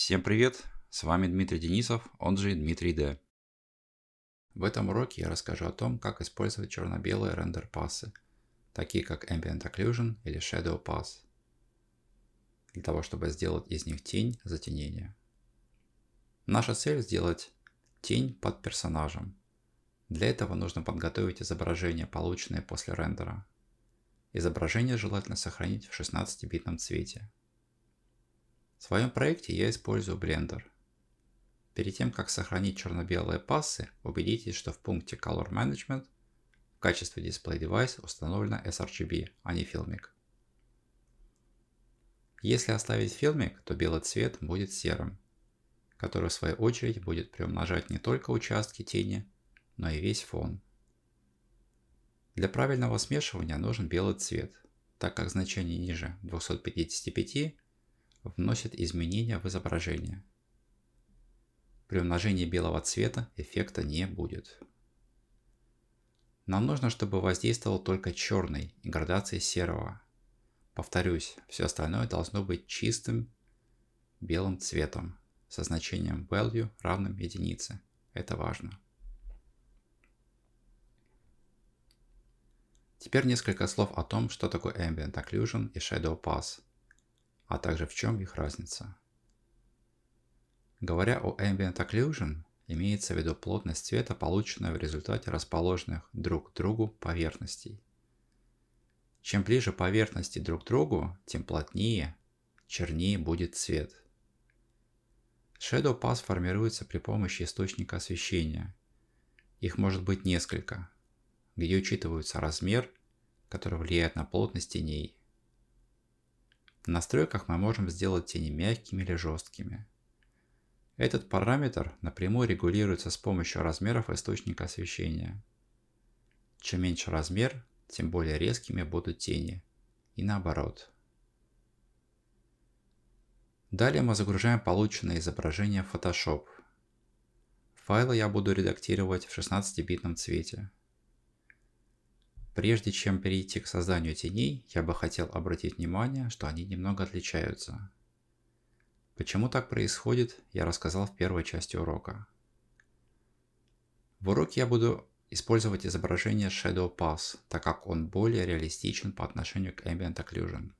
Всем привет! С вами Дмитрий Денисов, он же Дмитрий Д. В этом уроке я расскажу о том, как использовать черно-белые рендер-пассы, такие как Ambient Occlusion или Shadow Pass, для того, чтобы сделать из них тень затенения. Наша цель сделать тень под персонажем. Для этого нужно подготовить изображение, полученное после рендера. Изображение желательно сохранить в 16-битном цвете – в своем проекте я использую Blender. Перед тем, как сохранить черно-белые пассы, убедитесь, что в пункте Color Management в качестве Display Device установлено sRGB, а не Filmic. Если оставить Filmic, то белый цвет будет серым, который в свою очередь будет приумножать не только участки тени, но и весь фон. Для правильного смешивания нужен белый цвет, так как значение ниже 255 вносит изменения в изображение. При умножении белого цвета эффекта не будет. Нам нужно, чтобы воздействовал только черный и градация серого. Повторюсь, все остальное должно быть чистым белым цветом со значением value равным единице. Это важно. Теперь несколько слов о том, что такое Ambient Occlusion и Shadow Pass – а также в чем их разница. Говоря о Ambient Occlusion, имеется в виду плотность цвета, полученная в результате расположенных друг к другу поверхностей. Чем ближе поверхности друг к другу, тем плотнее, чернее будет цвет. Shadow Pass формируется при помощи источника освещения. Их может быть несколько, где учитываются размер, который влияет на плотность теней, в настройках мы можем сделать тени мягкими или жесткими. Этот параметр напрямую регулируется с помощью размеров источника освещения. Чем меньше размер, тем более резкими будут тени. И наоборот. Далее мы загружаем полученное изображение в Photoshop. Файлы я буду редактировать в 16-битном цвете. Прежде чем перейти к созданию теней, я бы хотел обратить внимание, что они немного отличаются. Почему так происходит, я рассказал в первой части урока. В уроке я буду использовать изображение Shadow Pass, так как он более реалистичен по отношению к Ambient Occlusion.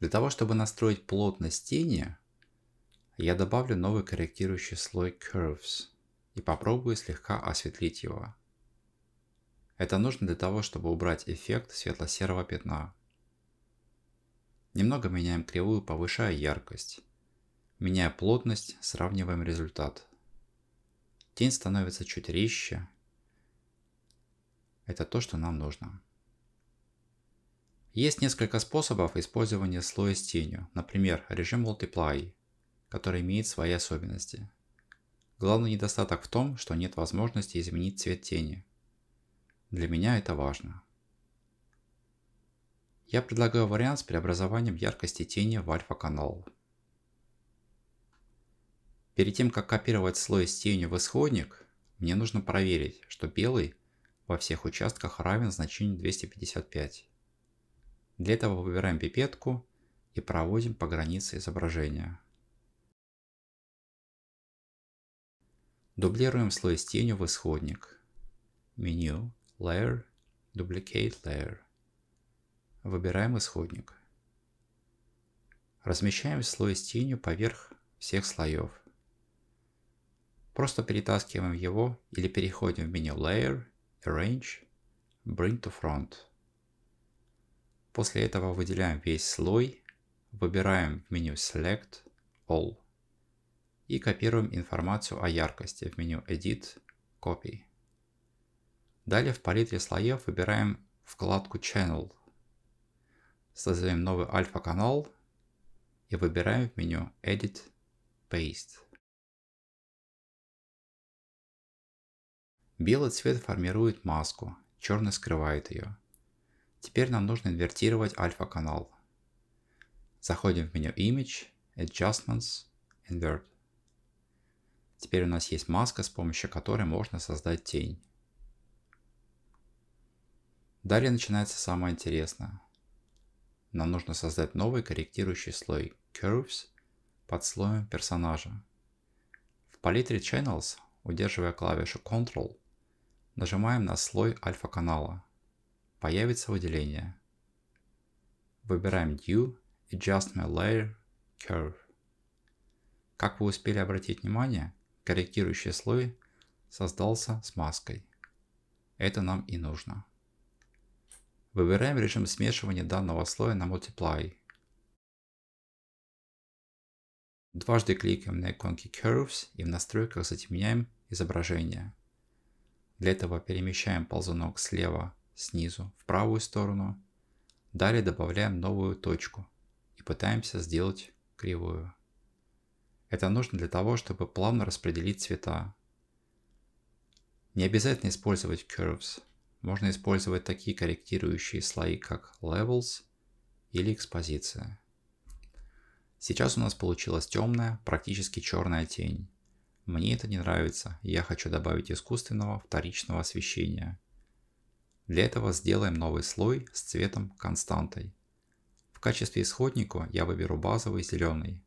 Для того, чтобы настроить плотность тени, я добавлю новый корректирующий слой Curves и попробую слегка осветлить его. Это нужно для того, чтобы убрать эффект светло-серого пятна. Немного меняем кривую, повышая яркость. Меняя плотность, сравниваем результат. Тень становится чуть резче. Это то, что нам нужно. Есть несколько способов использования слоя с тенью, например, режим Multiply, который имеет свои особенности. Главный недостаток в том, что нет возможности изменить цвет тени – для меня это важно. Я предлагаю вариант с преобразованием яркости тени в альфа-канал. Перед тем, как копировать слой с тенью в исходник, мне нужно проверить, что белый во всех участках равен значению 255. Для этого выбираем пипетку и проводим по границе изображения. Дублируем слой с тенью в исходник. Меню. Layer, Duplicate Layer. Выбираем исходник. Размещаем слой с тенью поверх всех слоев. Просто перетаскиваем его или переходим в меню Layer, Arrange, Bring to Front. После этого выделяем весь слой, выбираем в меню Select, All и копируем информацию о яркости в меню Edit, Copy. Далее в палитре слоев выбираем вкладку Channel. Создаем новый альфа-канал и выбираем в меню Edit Paste. Белый цвет формирует маску, черный скрывает ее. Теперь нам нужно инвертировать альфа-канал. Заходим в меню Image, Adjustments, Invert. Теперь у нас есть маска, с помощью которой можно создать тень. Далее начинается самое интересное. Нам нужно создать новый корректирующий слой Curves под слоем персонажа. В палитре Channels, удерживая клавишу Ctrl, нажимаем на слой альфа-канала. Появится выделение. Выбираем New Adjustment Layer Curve. Как вы успели обратить внимание, корректирующий слой создался с маской. Это нам и нужно. Выбираем режим смешивания данного слоя на Multiply. Дважды кликаем на иконке Curves и в настройках затемняем изображение. Для этого перемещаем ползунок слева снизу в правую сторону. Далее добавляем новую точку и пытаемся сделать кривую. Это нужно для того, чтобы плавно распределить цвета. Не обязательно использовать Curves – можно использовать такие корректирующие слои, как Levels или Экспозиция. Сейчас у нас получилась темная, практически черная тень. Мне это не нравится, я хочу добавить искусственного вторичного освещения. Для этого сделаем новый слой с цветом константой. В качестве исходника я выберу базовый зеленый,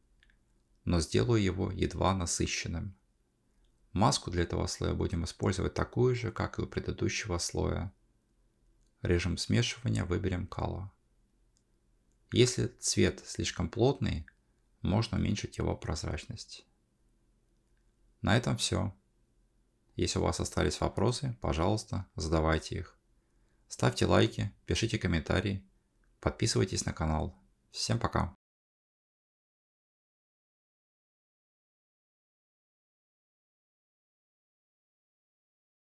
но сделаю его едва насыщенным – Маску для этого слоя будем использовать такую же, как и у предыдущего слоя. Режим смешивания выберем Color. Если цвет слишком плотный, можно уменьшить его прозрачность. На этом все. Если у вас остались вопросы, пожалуйста, задавайте их. Ставьте лайки, пишите комментарии, подписывайтесь на канал. Всем пока!